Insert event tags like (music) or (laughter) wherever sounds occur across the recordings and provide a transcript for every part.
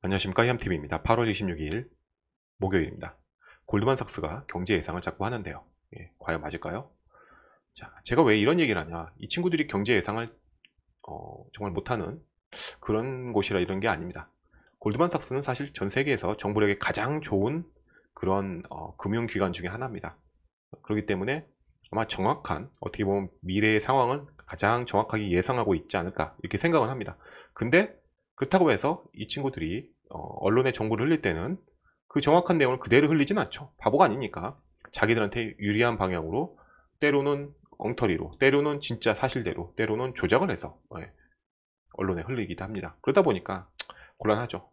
안녕하십니까 헤엄TV입니다. 8월 26일 목요일입니다. 골드만삭스가 경제 예상을 자꾸 하는데요. 예, 과연 맞을까요? 자, 제가 왜 이런 얘기를 하냐. 이 친구들이 경제 예상을 어, 정말 못하는 그런 곳이라 이런 게 아닙니다. 골드만삭스는 사실 전 세계에서 정부력에 가장 좋은 그런 어, 금융기관 중에 하나입니다. 그렇기 때문에 아마 정확한 어떻게 보면 미래의 상황을 가장 정확하게 예상하고 있지 않을까 이렇게 생각을 합니다. 근데 그렇다고 해서 이 친구들이 어, 언론에 정보를 흘릴 때는 그 정확한 내용을 그대로 흘리진 않죠. 바보가 아니니까 자기들한테 유리한 방향으로 때로는 엉터리로, 때로는 진짜 사실대로, 때로는 조작을 해서 예, 언론에 흘리기도 합니다. 그러다 보니까 곤란하죠.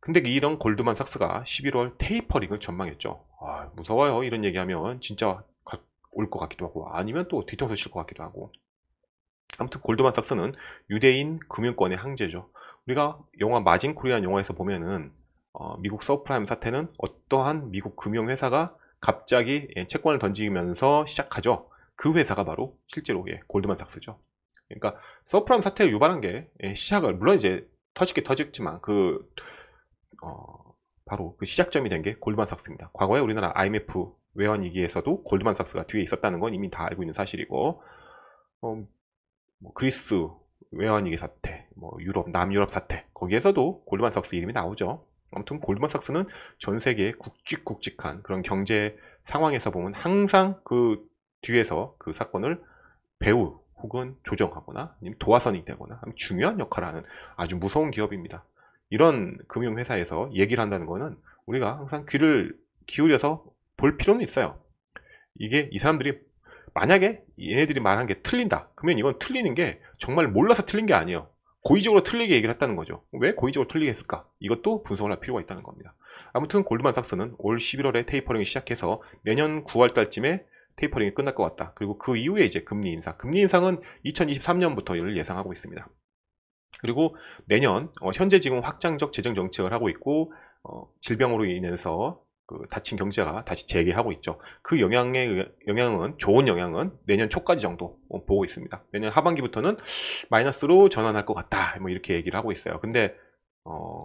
근데 이런 골드만삭스가 11월 테이퍼링을 전망했죠. 아, 무서워요. 이런 얘기하면 진짜 올 것 같기도 하고 아니면 또 뒤통수 칠 것 같기도 하고 아무튼 골드만삭스는 유대인 금융권의 항제죠. 우리가 영화 마진코리라 영화에서 보면은 어, 미국 서프라임 사태는 어떠한 미국 금융회사가 갑자기 예, 채권을 던지면서 시작하죠. 그 회사가 바로 실제로 예, 골드만삭스죠. 그러니까 서프라임 사태를 유발한 게 예, 시작을 물론 이제 터지게 터졌지만 그 어, 바로 그 시작점이 된 게 골드만삭스입니다. 과거에 우리나라 IMF 외환위기에서도 골드만삭스가 뒤에 있었다는 건 이미 다 알고 있는 사실이고 어, 뭐 그리스 외환위기 사태, 뭐 유럽, 남유럽 사태 거기에서도 골드만 삭스 이름이 나오죠. 아무튼 골드만 삭스는 전 세계의 굵직굵직한 그런 경제 상황에서 보면 항상 그 뒤에서 그 사건을 배우 혹은 조정하거나 아니면 도화선이 되거나 중요한 역할을 하는 아주 무서운 기업입니다. 이런 금융회사에서 얘기를 한다는 거는 우리가 항상 귀를 기울여서 볼 필요는 있어요. 이게 이 사람들이 만약에 얘네들이 말한 게 틀린다. 그러면 이건 틀리는 게 정말 몰라서 틀린 게 아니에요. 고의적으로 틀리게 얘기를 했다는 거죠. 왜 고의적으로 틀리게 했을까? 이것도 분석을 할 필요가 있다는 겁니다. 아무튼 골드만삭스는 올 11월에 테이퍼링이 시작해서 내년 9월 달쯤에 테이퍼링이 끝날 것 같다. 그리고 그 이후에 이제 금리 인상. 금리 인상은 2023년부터를 예상하고 있습니다. 그리고 내년 어, 현재 지금 확장적 재정 정책을 하고 있고 어, 질병으로 인해서 그 다친 경제가 다시 재개하고 있죠. 그 영향의 영향은 좋은 영향은 내년 초까지 정도 어, 보고 있습니다. 내년 하반기부터는 마이너스로 전환할 것 같다. 뭐 이렇게 얘기를 하고 있어요. 근데 어,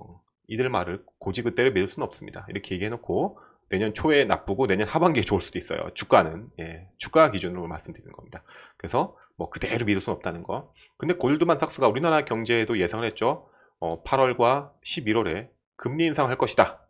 이들 말을 고지 그대로 믿을 수는 없습니다. 이렇게 얘기해놓고 내년 초에 나쁘고 내년 하반기에 좋을 수도 있어요. 주가는 예, 주가 기준으로 말씀드리는 겁니다. 그래서 뭐 그대로 믿을 수는 없다는 거. 근데 골드만삭스가 우리나라 경제에도 예상을 했죠. 어, 8월과 11월에 금리 인상할 것이다.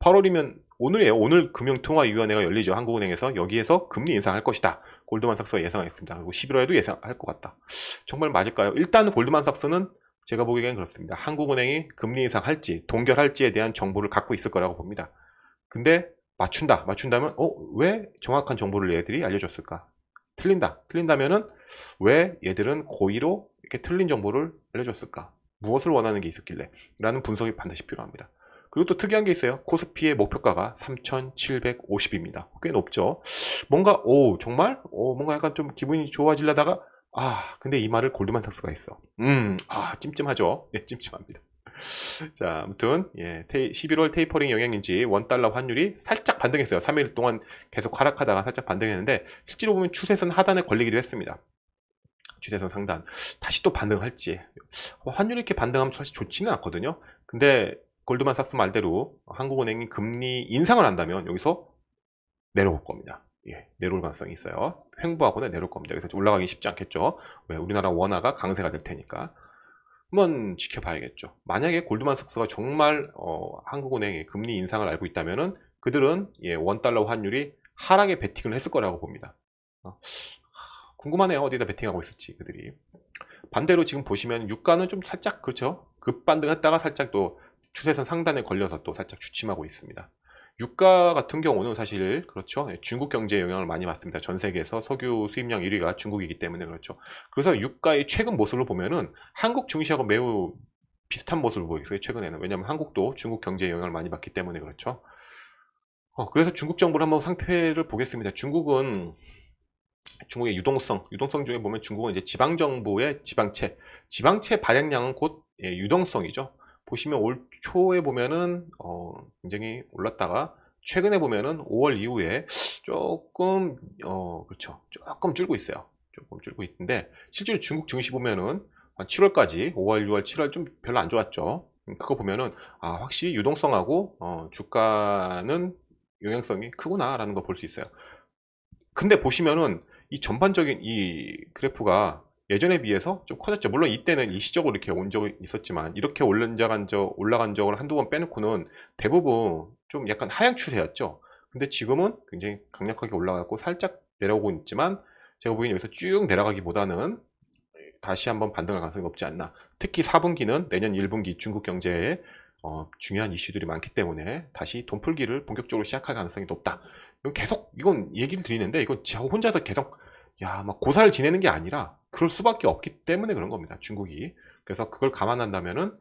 8월이면 오늘이에요. 오늘 금융통화위원회가 열리죠. 한국은행에서 여기에서 금리 인상할 것이다. 골드만삭스가 예상했습니다. 그리고 11월에도 예상할 것 같다. 정말 맞을까요? 일단 골드만삭스는 제가 보기에는 그렇습니다. 한국은행이 금리 인상할지 동결할지에 대한 정보를 갖고 있을 거라고 봅니다. 근데 맞춘다. 맞춘다면 어? 왜 정확한 정보를 얘들이 알려줬을까? 틀린다. 틀린다면은 왜 얘들은 고의로 이렇게 틀린 정보를 알려줬을까? 무엇을 원하는 게 있었길래? 라는 분석이 반드시 필요합니다. 그리고 또 특이한 게 있어요. 코스피의 목표가가 3,750입니다. 꽤 높죠. 뭔가 오 정말 오 뭔가 약간 좀 기분이 좋아질라다가 아 근데 이 말을 골드만삭스가 있어. 음 아 찜찜하죠. 예 찜찜합니다. (laughs) 자, 아무튼 예, 11월 테이퍼링 영향인지 원달러 환율이 살짝 반등했어요. 3일 동안 계속 하락하다가 살짝 반등했는데 실제로 보면 추세선 하단에 걸리기도 했습니다. 추세선 상단 다시 또 반등할지 어, 환율이 이렇게 반등하면 사실 좋지는 않거든요 근데 골드만삭스 말대로 한국은행이 금리 인상을 한다면 여기서 내려올 겁니다. 예, 내려올 가능성이 있어요. 횡보하거나 내려올 겁니다. 그래서 올라가기 쉽지 않겠죠. 왜? 우리나라 원화가 강세가 될 테니까. 한번 지켜봐야겠죠. 만약에 골드만삭스가 정말 어, 한국은행의 금리 인상을 알고 있다면 은 그들은 예, 원달러 환율이 하락에 베팅을 했을 거라고 봅니다. 어, 궁금하네요. 어디다 베팅하고 있을지 그들이. 반대로 지금 보시면 유가는 좀 살짝 그렇죠. 급반등했다가 살짝 또 추세선 상단에 걸려서 또 살짝 주춤하고 있습니다. 유가 같은 경우는 사실 그렇죠 예, 중국 경제에 영향을 많이 받습니다 전 세계에서 석유 수입량 1위가 중국이기 때문에 그렇죠 그래서 유가의 최근 모습을 보면은 한국 증시하고 매우 비슷한 모습을 보이고 있어요 최근에는 왜냐하면 한국도 중국 경제에 영향을 많이 받기 때문에 그렇죠 어, 그래서 중국 정부를 한번 상태를 보겠습니다 중국은 중국의 유동성 유동성 중에 보면 중국은 이제 지방 정부의 지방채 지방채 발행량은 곧 예, 유동성이죠. 보시면 올 초에 보면은 어, 굉장히 올랐다가 최근에 보면은 5월 이후에 조금 어 그렇죠 조금 줄고 있어요 조금 줄고 있는데 실제로 중국 증시 보면은 한 7월까지 5월 6월 7월 좀 별로 안 좋았죠 음, 그거 보면은 아 확실히 유동성하고 어, 주가는 영향성이 크구나 라는 걸 볼 수 있어요 근데 보시면은 이 전반적인 이 그래프가 예전에 비해서 좀 커졌죠. 물론 이때는 일시적으로 이렇게 온 적이 있었지만 이렇게 올라간 적 올라간 적을 한두 번 빼놓고는 대부분 좀 약간 하향 추세였죠. 근데 지금은 굉장히 강력하게 올라갔고 살짝 내려오고 있지만 제가 보기엔 여기서 쭉 내려가기보다는 다시 한번 반등할 가능성이 높지 않나. 특히 4분기는 내년 1분기 중국 경제에 어, 중요한 이슈들이 많기 때문에 다시 돈 풀기를 본격적으로 시작할 가능성이 높다. 이건 계속 이건 얘기를 드리는데 이건 저 혼자서 계속 야막 고사를 지내는 게 아니라 그럴 수밖에 없기 때문에 그런 겁니다. 중국이. 그래서 그걸 감안한다면은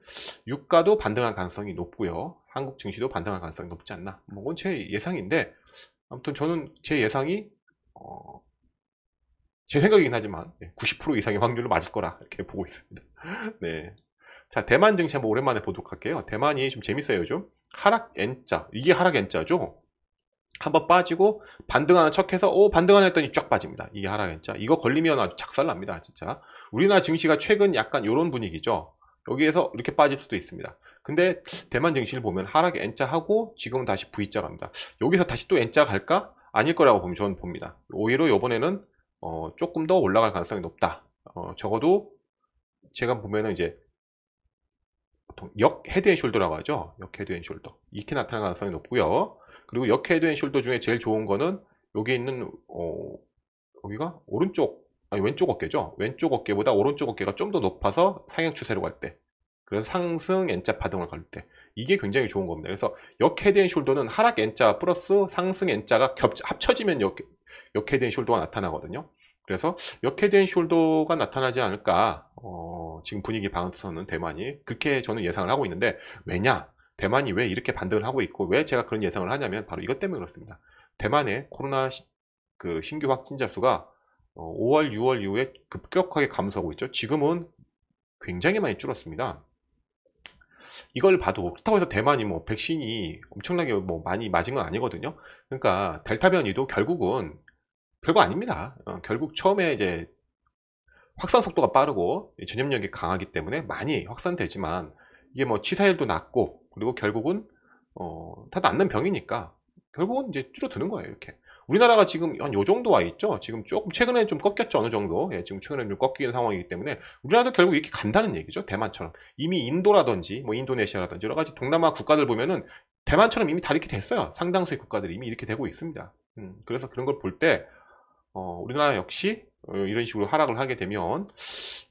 유가도 반등할 가능성이 높고요. 한국 증시도 반등할 가능성이 높지 않나. 뭐 이건 제 예상인데 아무튼 저는 제 예상이 어, 제 생각이긴 하지만 90% 예, 이상의 확률로 맞을 거라 이렇게 보고 있습니다. (laughs) 네. 자, 대만 증시 한번 오랜만에 보도록 할게요. 대만이 좀 재밌어요, 좀 하락 N자. 이게 하락 N자죠? 한번 빠지고 반등하는 척해서 오 반등하는 했더니 쫙 빠집니다. 이게 하락했죠. 이거 걸리면 아주 작살납니다. 진짜. 우리나라 증시가 최근 약간 이런 분위기죠. 여기에서 이렇게 빠질 수도 있습니다. 근데 대만 증시를 보면 하락에 N자 하고 지금은 다시 V자 갑니다. 여기서 다시 또 N자 갈까? 아닐 거라고 보면 저는 봅니다. 오히려 이번에는 어, 조금 더 올라갈 가능성이 높다. 어, 적어도 제가 보면은 이제 보통 역 헤드 앤 숄더라고 하죠. 역 헤드 앤 숄더. 이렇게 나타날 가능성이 높고요. 그리고 역 헤드 앤 숄더 중에 제일 좋은 거는 여기 있는 어, 여기가 오른쪽 아니 왼쪽 어깨죠. 왼쪽 어깨보다 오른쪽 어깨가 좀 더 높아서 상향 추세로 갈 때. 그래서 상승 N자 파동을 걸 때. 이게 굉장히 좋은 겁니다. 그래서 역헤드 앤 숄더는 하락 N자 플러스 상승 N자가 겹, 합쳐지면 역, 역헤드 앤 숄더가 나타나거든요. 그래서 역회된 숄더가 나타나지 않을까 어, 지금 분위기 방에서는 대만이 그렇게 저는 예상을 하고 있는데 왜냐 대만이 왜 이렇게 반등을 하고 있고 왜 제가 그런 예상을 하냐면 바로 이것 때문에 그렇습니다 대만의 코로나 시, 그 신규 확진자 수가 5월 어, 6월 이후에 급격하게 감소하고 있죠 지금은 굉장히 많이 줄었습니다 이걸 봐도 그렇다고 해서 대만이 뭐 백신이 엄청나게 뭐 많이 맞은 건 아니거든요. 그러니까 델타 변이도 결국은 별거 아닙니다. 어, 결국 처음에 이제 확산 속도가 빠르고 전염력이 강하기 때문에 많이 확산되지만 이게 뭐 치사율도 낮고 그리고 결국은 어, 다 낫는 병이니까 결국은 이제 줄어드는 거예요 이렇게 우리나라가 지금 한 요 정도 와 있죠 지금 조금 최근에 좀 꺾였죠 어느 정도 예, 지금 최근에 좀 꺾이는 상황이기 때문에 우리나라도 결국 이렇게 간다는 얘기죠 대만처럼 이미 인도라든지 뭐 인도네시아라든지 여러 가지 동남아 국가들 보면은 대만처럼 이미 다 이렇게 됐어요 상당수의 국가들이 이미 이렇게 되고 있습니다 음, 그래서 그런 걸볼때 어, 우리나라 역시 어, 이런 식으로 하락을 하게 되면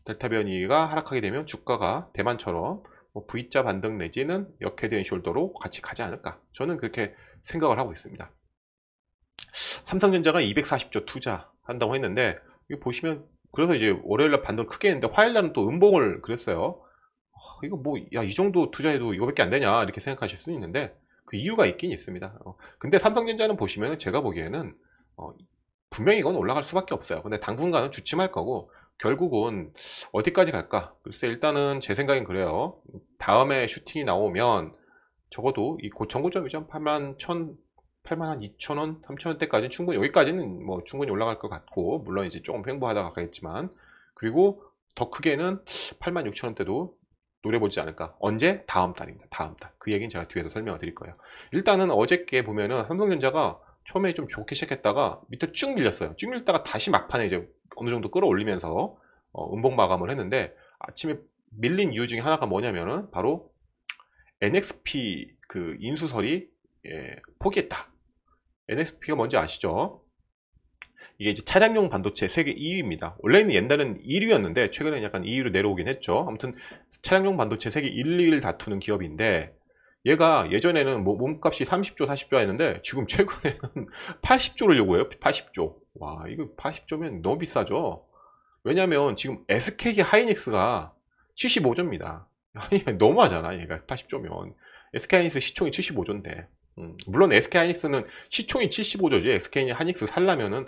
델타 변이가 하락하게 되면 주가가 대만처럼 뭐 V자 반등 내지는 역헤된 앤숄더로 같이 가지 않을까 저는 그렇게 생각을 하고 있습니다 삼성전자가 240조 투자한다고 했는데 이거 보시면 그래서 이제 월요일날 반등 크게 했는데 화요일날은 또 음봉을 그랬어요 어, 이거 뭐야이 정도 투자해도 이거밖에 안 되냐 이렇게 생각하실 수 있는데 그 이유가 있긴 있습니다 어, 근데 삼성전자는 보시면 제가 보기에는 어, 분명히 이건 올라갈 수밖에 없어요. 근데 당분간은 주춤할 거고 결국은 어디까지 갈까? 글쎄 일단은 제 생각엔 그래요. 다음에 슈팅이 나오면 적어도 이고정고점이죠 8만 1천 8만 한 2천 원, 3천 원대까지는 충분히 여기까지는 뭐 충분히 올라갈 것 같고 물론 이제 조금 횡보하다가 가겠지만 그리고 더 크게는 8만 6천 원대도 노려보지 않을까 언제? 다음 달입니다 다음 달 그 얘기는 제가 뒤에서 설명을 드릴 거예요 일단은 어저께 보면은 삼성전자가 처음에 좀 좋게 시작했다가 밑에 쭉 밀렸어요. 쭉 밀다가 렸 다시 막판에 이제 어느 정도 끌어올리면서 어, 음봉 마감을 했는데 아침에 밀린 이유 중에 하나가 뭐냐면은 바로 NXP 그 인수설이 예, 포기했다. NXP가 뭔지 아시죠? 이게 이제 차량용 반도체 세계 2위입니다. 원래는 옛날은 1위였는데 최근에는 약간 2위로 내려오긴 했죠. 아무튼 차량용 반도체 세계 1, 2위를 다투는 기업인데 얘가 예전에는 뭐 몸값이 30조, 40조 했는데 지금 최근에는 80조를 (laughs) 요구해요. 80조. 와, 이거 80조면 너무 비싸죠. 왜냐면 지금 SK 하이닉스가 75조입니다. 아니, 너무하잖아. 얘가 80조면. SK 하이닉스 시총이 75조인데. 음, 물론 SK 하이닉스는 시총이 75조지. SK 하이닉스 살려면은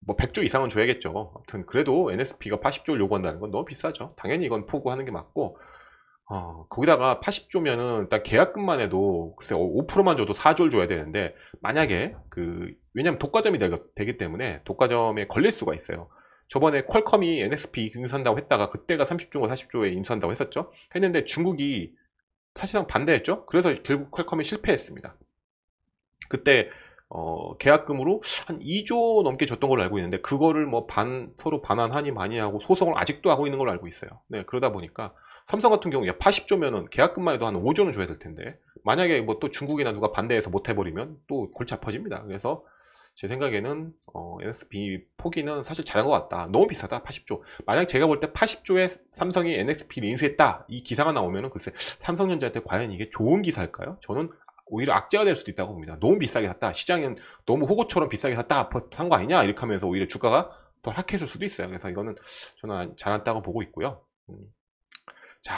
뭐 100조 이상은 줘야겠죠. 아무튼 그래도 NSP가 80조를 요구한다는 건 너무 비싸죠. 당연히 이건 포고하는 게 맞고 어, 거기다가 80조면은 딱 계약금만 해도 글쎄 5%만 어, 줘도 4조를 줘야 되는데 만약에 그 왜냐면 하 독과점이 되기 때문에 독과점에 걸릴 수가 있어요. 저번에 퀄컴이 n s p 인수한다고 했다가 그때가 30조고 40조에 인수한다고 했었죠. 했는데 중국이 사실상 반대했죠. 그래서 결국 퀄컴이 실패했습니다. 그때 어, 계약금으로 한 2조 넘게 줬던 걸로 알고 있는데 그거를 뭐반 서로 반환하니 많이 하고 소송을 아직도 하고 있는 걸로 알고 있어요. 네 그러다 보니까 삼성 같은 경우에 80조면은 계약금만 해도 한 5조는 줘야 될 텐데 만약에 뭐 또 중국이나 누가 반대해서 못 해버리면 또 골치 아파집니다. 그래서 제 생각에는 어, NXP 포기는 사실 잘한 것 같다. 너무 비싸다 80조. 만약 제가 볼 때 80조에 삼성이 NXP를 인수했다 이 기사가 나오면은 글쎄 삼성전자한테 과연 이게 좋은 기사일까요? 저는 오히려 악재가 될 수도 있다고 봅니다. 너무 비싸게 샀다. 시장은 너무 호구처럼 비싸게 샀다. 산거 아니냐? 이렇게 하면서 오히려 주가가 더 하락했을 수도 있어요. 그래서 이거는 저는 잘한다고 보고 있고요. 음. 자,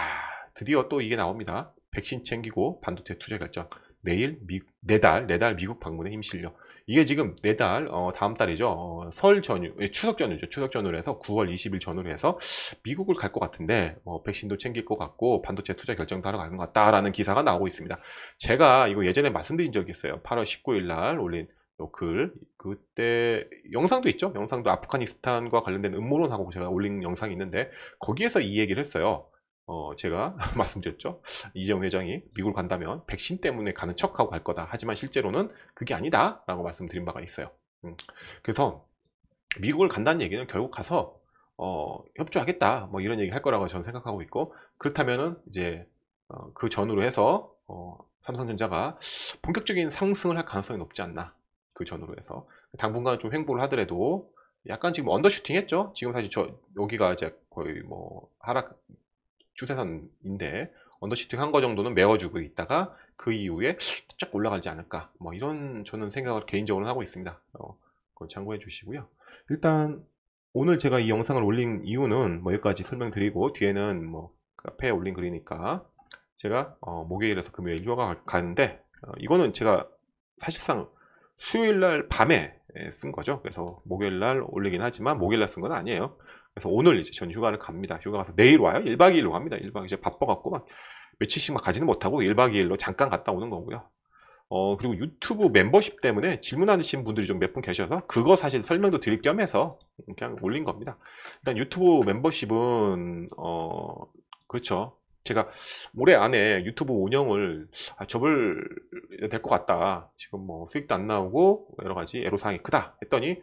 드디어 또 이게 나옵니다. 백신 챙기고 반도체 투자 결정. 내일 미, 내달 네 내달 네 미국 방문에 힘실려. 이게 지금 내달 네 어, 다음 달이죠. 어, 설 전후 예, 추석 전후죠. 추석 전후로 해서 9월 20일 전후로 해서 미국을 갈 것 같은데 어, 백신도 챙길 것 같고 반도체 투자 결정도 하러 가는 것 같다라는 기사가 나오고 있습니다. 제가 이거 예전에 말씀드린 적이 있어요. 8월 19일 날 올린 글 그때 영상도 있죠 영상도 아프가니스탄과 관련된 음모론하고 제가 올린 영상이 있는데 거기에서 이 얘기를 했어요 어, 제가 (laughs) 말씀드렸죠. 이재용 회장이 미국을 간다면 백신 때문에 가는 척하고 갈 거다. 하지만 실제로는 그게 아니다. 라고 말씀드린 바가 있어요. 음, 그래서 미국을 간다는 얘기는 결국 가서 어, 협조하겠다. 뭐 이런 얘기 할 거라고 저는 생각하고 있고 그렇다면은 이제 어, 그 전으로 해서 어, 삼성전자가 본격적인 상승을 할 가능성이 높지 않나. 그 전으로 해서 당분간 좀 횡보를 하더라도 약간 지금 언더슈팅 했죠. 지금 사실 저 여기가 이제 거의 뭐 하락 추세선인데 언더시팅한거 정도는 메워주고 있다가 그 이후에 쫙 올라가지 않을까 뭐 이런 저는 생각을 개인적으로 하고 있습니다 어, 그건 참고해 주시고요 일단 오늘 제가 이 영상을 올린 이유는 뭐 여기까지 설명드리고 뒤에는 뭐 카페에 올린 글이니까 제가 어, 목요일에서 금요일 휴가 가는데 어, 이거는 제가 사실상 수요일 날 밤에 예, 쓴 거죠 그래서 목요일 날 올리긴 하지만 목요일 날 쓴 건 아니에요 그래서 오늘 이제 전 휴가를 갑니다. 휴가 가서 내일 와요. 1박 2일로 갑니다. 1박 이제 바빠갖고 막 며칠씩 막 가지는 못하고 1박 2일로 잠깐 갔다 오는 거고요. 어, 그리고 유튜브 멤버십 때문에 질문하신 분들이 좀 몇 분 계셔서 그거 사실 설명도 드릴 겸 해서 그냥 올린 겁니다. 일단 유튜브 멤버십은, 어, 그렇죠. 제가 올해 안에 유튜브 운영을 아, 접을 될 것 같다. 지금 뭐 수익도 안 나오고 여러 가지 애로사항이 크다. 했더니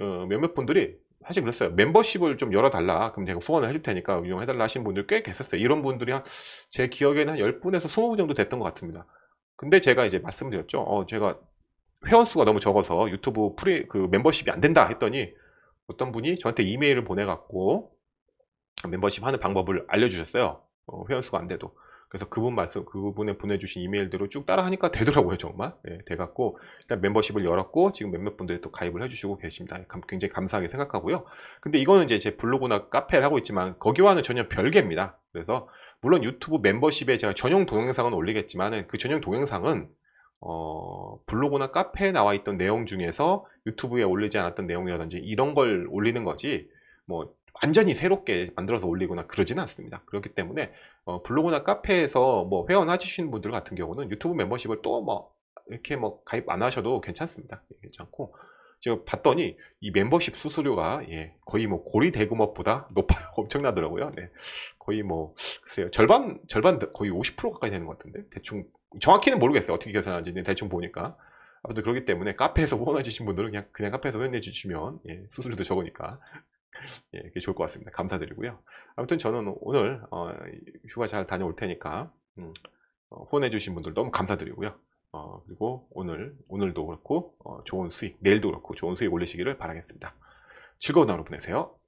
어, 몇몇 분들이 사실 그랬어요. 멤버십을 좀 열어달라. 그럼 제가 후원을 해줄 테니까 운영해달라 하신 분들 꽤 계셨어요. 이런 분들이 한, 제 기억에는 한 10분에서 20분 정도 됐던 것 같습니다. 근데 제가 이제 말씀드렸죠. 어, 제가 회원수가 너무 적어서 유튜브 프리, 그 멤버십이 안 된다 했더니 어떤 분이 저한테 이메일을 보내갖고 멤버십 하는 방법을 알려주셨어요. 어, 회원수가 안 돼도. 그래서 그분 말씀 그분의 보내주신 이메일대로 쭉 따라 하니까 되더라고요 정말 예, 돼갖고 일단 멤버십을 열었고 지금 몇몇 분들이 또 가입을 해주시고 계십니다 굉장히 감사하게 생각하고요 근데 이거는 이제 제 블로그나 카페를 하고 있지만 거기와는 전혀 별개입니다 그래서 물론 유튜브 멤버십에 제가 전용 동영상은 올리겠지만 그 전용 동영상은 어, 블로그나 카페에 나와 있던 내용 중에서 유튜브에 올리지 않았던 내용이라든지 이런 걸 올리는 거지 뭐 완전히 새롭게 만들어서 올리거나 그러지는 않습니다. 그렇기 때문에 어, 블로그나 카페에서 뭐 회원 하시는 분들 같은 경우는 유튜브 멤버십을 또 뭐 이렇게 뭐 가입 안 하셔도 괜찮습니다. 예, 괜찮고 제가 봤더니 이 멤버십 수수료가 예, 거의 뭐 고리 대금업보다 높아요. (laughs) 엄청나더라고요. 네. 거의 뭐 글쎄요 절반 절반 거의 50% 가까이 되는 것 같은데 대충 정확히는 모르겠어요. 어떻게 계산하는지 대충 보니까 아무튼 그렇기 때문에 카페에서 (laughs) 후원해 주신 분들은 그냥 그냥 카페에서 후원해 주시면 예, 수수료도 적으니까 예, 그게 좋을 것 같습니다. 감사드리고요. 아무튼 저는 오늘 어, 휴가 잘 다녀올 테니까 음, 어, 후원해주신 분들 너무 감사드리고요. 어, 그리고 오늘 오늘도 그렇고 어, 좋은 수익, 내일도 그렇고 좋은 수익 올리시기를 바라겠습니다. 즐거운 하루 보내세요.